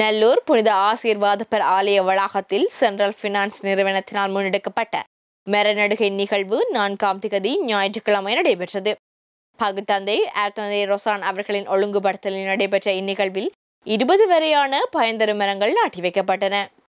நல்லூர் புனித ஆசீர்வாதப்பர் ஆலய வளாகத்தில் சென்ட்ரல் பினான்ஸ் நிறுவனத்தினால் முன்னெடுக்கப்பட்ட மரநடுகை நிகழ்வு நான்காம் திகதி ஞாயிற்றுக்கிழமை நடைபெற்றது பகுத்தந்தை ஆர்த்தந்தை ரொசான் அவர்களின் ஒழுங்குபடுத்தலில் நடைபெற்ற இந்நிகழ்வில் இருபது வரையான பயன்தரும் மரங்கள் நாட்டி வைக்கப்பட்டன